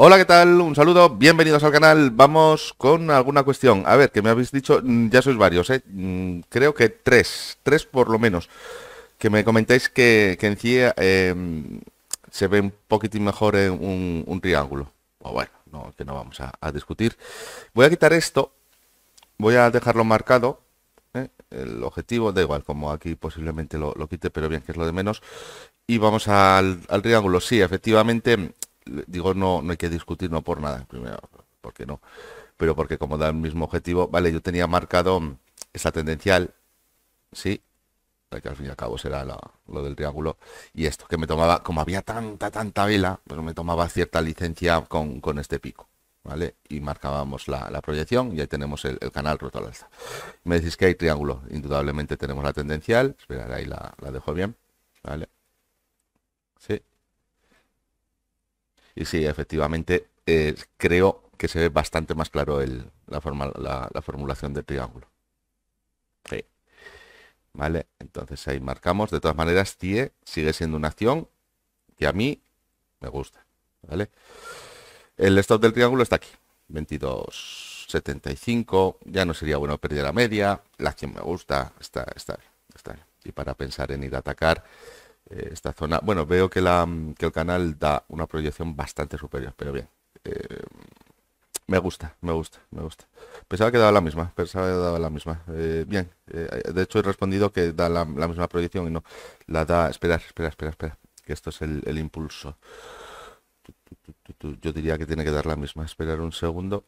Hola, ¿qué tal? Un saludo, bienvenidos al canal. Vamos con alguna cuestión. A ver, que me habéis dicho, mm, ya sois varios, ¿eh? mm, creo que tres, tres por lo menos, que me comentáis que, en CIE em, se ve un poquitín mejor en un, triángulo. O bueno, no, que no vamos a, discutir. Voy a quitar esto, voy a dejarlo marcado. ¿eh? El objetivo, da igual, como aquí posiblemente lo, quite, pero bien que es lo de menos. Y vamos al, al triángulo. Sí, efectivamente, digo no, no hay que discutir, no por nada, primero, porque no, pero porque como da el mismo objetivo, vale, yo tenía marcado mm, esa tendencial, sí, que al fin y al cabo será lo del triángulo, y esto, que me tomaba, como había tanta, tanta vela, pero pues me tomaba cierta licencia con, este pico. ¿Vale? Y marcábamos la, proyección y ahí tenemos el, canal roto al alza. Me decís que hay triángulo. Indudablemente tenemos la tendencial. Esperar, ahí la, la dejo bien. ¿Vale? Sí. Y sí, efectivamente, eh, creo que se ve bastante más claro la, forma, la, formulación del triángulo. Vale, entonces ahí marcamos. De todas maneras, TIE sigue siendo una acción que a mí me gusta. ¿Vale? El stop del triángulo está aquí. 22.75. Ya no sería bueno perder la media. La acción me gusta. Está, está, está bien. Y para pensar en ir a atacar, eh, esta zona. Bueno, veo que, la, mm, que el canal da una proyección bastante superior, pero bien. Eh, me gusta, me gusta, me gusta. Pensaba que daba la misma, pensaba que daba la misma. Eh, bien, de hecho he respondido que da la, misma proyección y no. La da... Esperar, espera, espera, espera. Que esto es el, impulso. Yo diría que tiene que dar la misma. Esperar un segundo.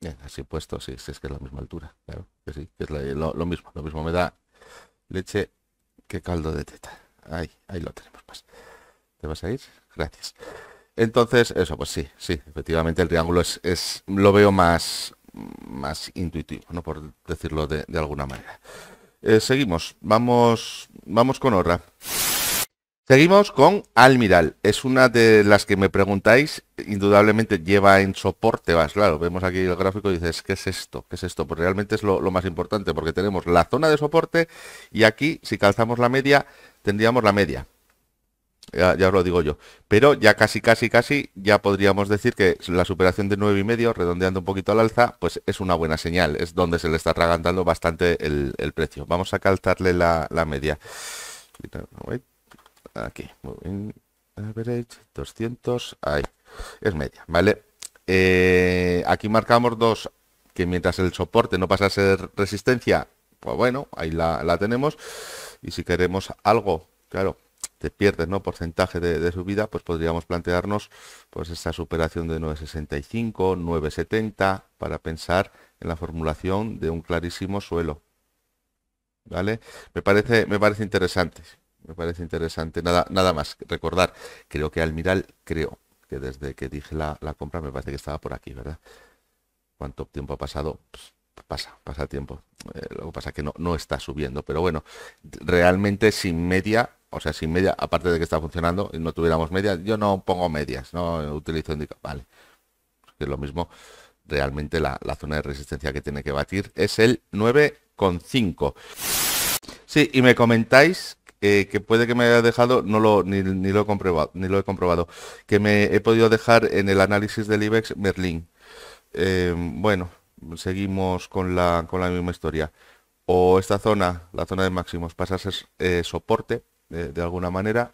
Bien, así puesto, si sí, es que es la misma altura, claro, que sí, que es lo, mismo, lo mismo me da leche qué caldo de teta. Ahí, ahí lo tenemos más. ¿Te vas a ir? Gracias. Entonces, eso, pues sí, sí, efectivamente el triángulo es, lo veo más, más intuitivo, ¿no? Por decirlo de, alguna manera. Eh, seguimos, vamos, vamos con otra. Seguimos con Almiral. Es una de las que me preguntáis. Indudablemente lleva en soporte vas, Claro, vemos aquí el gráfico y dices, ¿qué es esto? ¿Qué es esto? Pues realmente es lo, más importante porque tenemos la zona de soporte y aquí, si calzamos la media, tendríamos la media. Ya, os lo digo yo. Pero ya casi, casi, casi, ya podríamos decir que la superación de y medio redondeando un poquito al alza, pues es una buena señal. Es donde se le está tragantando bastante el, precio. Vamos a calzarle la media aquí, muy average, 200, ahí, es media, ¿vale? Eh, aquí marcamos dos, que mientras el soporte no pasa a ser resistencia, pues bueno, ahí la, tenemos. Y si queremos algo, claro, te pierdes, ¿no? Porcentaje de, de, subida, pues podríamos plantearnos pues esta superación de 9.65, 9.70 para pensar en la formulación de un clarísimo suelo. ¿Vale? Me parece, me parece interesante. Me parece interesante. Nada, nada más. Recordar, creo que Almiral, creo que desde que dije la, compra me parece que estaba por aquí, ¿verdad? ¿Cuánto tiempo ha pasado? Pues, pasa, pasa tiempo. Eh, luego pasa que no, no está subiendo, pero bueno, realmente sin media, o sea, sin media, aparte de que está funcionando y no tuviéramos media, yo no pongo medias, no utilizo indica. Vale, es lo mismo. Realmente la, la, zona de resistencia que tiene que batir es el 9,5. Sí, y me comentáis eh, que puede que me haya dejado, no lo, ni, lo he comprobado, ni lo he comprobado, que me he podido dejar en el análisis del IBEX Merlín. Eh, bueno, seguimos con la, con la misma historia. O esta zona, la zona de máximos, pasa a ser eh, soporte de alguna manera,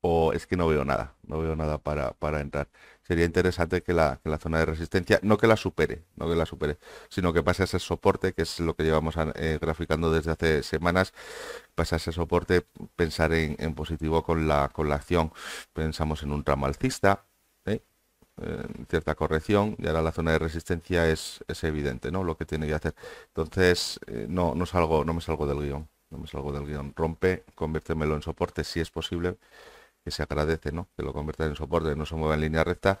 o es que no veo nada, no veo nada para, entrar. Sería interesante que la, zona de resistencia, no que la supere, no que la supere, sino que pase a ser soporte, que es lo que llevamos graficando desde hace semanas, Pasarse ese soporte, pensar en, positivo con la, con la acción. Pensamos en un tramo alcista, ¿eh? Eh, cierta corrección, y ahora la zona de resistencia es, es evidente, ¿no? Lo que tiene que hacer. Entonces, eh, no, no salgo, no me salgo del guión. No me salgo del guión. Rompe, conviértemelo en soporte si es posible, que se agradece, ¿no? Que lo convierta en soporte, no se mueva en línea recta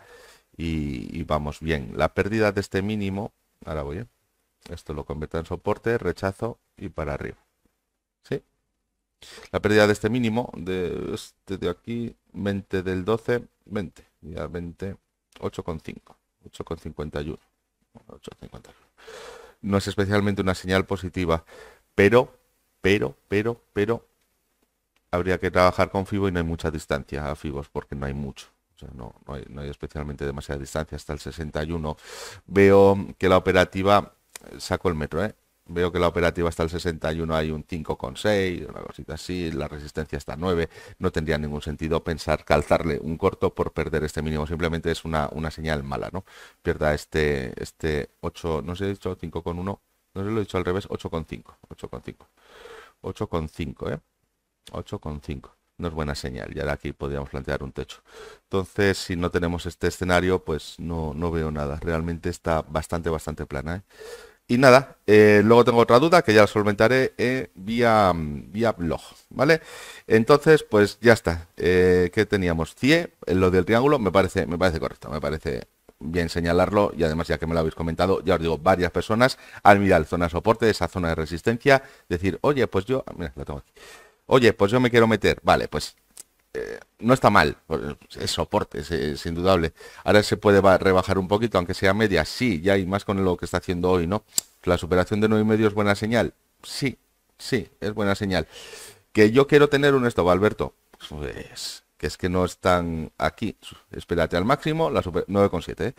y, y vamos bien. La pérdida de este mínimo, ahora voy, Esto lo convierta en soporte, rechazo y para arriba. ¿Sí? La pérdida de este mínimo, de este de aquí, 20 del 12, 20, ya 20, 8,5, 8,51. 8,51. No es especialmente una señal positiva, pero, pero, pero, pero, habría que trabajar con FIBO y no hay mucha distancia a FIBOS porque no hay mucho. O sea, no, hay, no hay especialmente demasiada distancia hasta el 61. Veo que la operativa, eh, saco el metro, ¿eh? veo que la operativa está al 61, hay un 5,6, una cosita así, la resistencia está 9, no tendría ningún sentido pensar calzarle un corto por perder este mínimo, simplemente es una, una señal mala, ¿no? Pierda este, este 8, no sé, he dicho 5,1, no sé, lo he dicho al revés, 8,5, 8,5, 8,5, ¿eh? 8,5 no es buena señal. Y ahora aquí podríamos plantear un techo. Entonces, si no tenemos este escenario, pues no, no veo nada. Realmente está bastante, bastante plana. ¿eh? Y nada, eh, luego tengo otra duda que ya la solventaré eh, vía, mm, vía blog, ¿vale? Entonces, pues ya está. Eh, ¿Qué teníamos? CIE, lo del triángulo, me parece, me parece correcto, me parece bien señalarlo y además ya que me lo habéis comentado, ya os digo, varias personas al mirar zona de soporte, esa zona de resistencia, decir, oye, pues yo, mira, lo tengo aquí. Oye, pues yo me quiero meter. Vale, pues no está mal, es soporte, es, indudable. Ahora se puede rebajar un poquito, aunque sea media, sí, ya hay más con lo que está haciendo hoy, ¿no? La superación de 9,5 es buena señal, sí, sí, es buena señal. Que yo quiero tener un esto, Alberto, pues, que es que no están aquí. Espérate al máximo, la 9,7, ¿eh?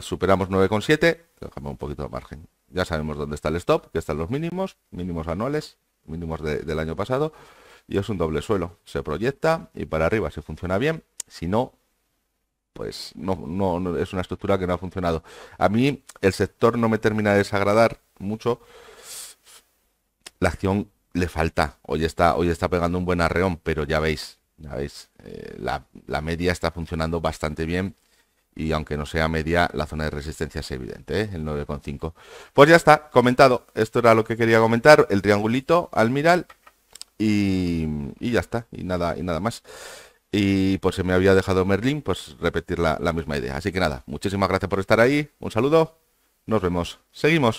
superamos 9,7, déjame un poquito de margen. Ya sabemos dónde está el stop, que están los mínimos, mínimos anuales, mínimos del año pasado y es un doble suelo. Se proyecta y para arriba se funciona bien, si no, pues no, no, es una estructura que no ha funcionado. A mí el sector no me termina de desagradar mucho. La acción le falta. Hoy está, hoy está pegando un buen arreón, pero ya veis, ya veis, eh, la, media está funcionando bastante bien. Y aunque no sea media, la zona de resistencia es evidente, ¿eh? el 9,5. Pues ya está, comentado. Esto era lo que quería comentar. El triangulito, almiral y, ya está, y nada, y nada más. Y por si me había dejado Merlin, pues repetir la misma idea. Así que nada, muchísimas gracias por estar ahí, un saludo, nos vemos, seguimos.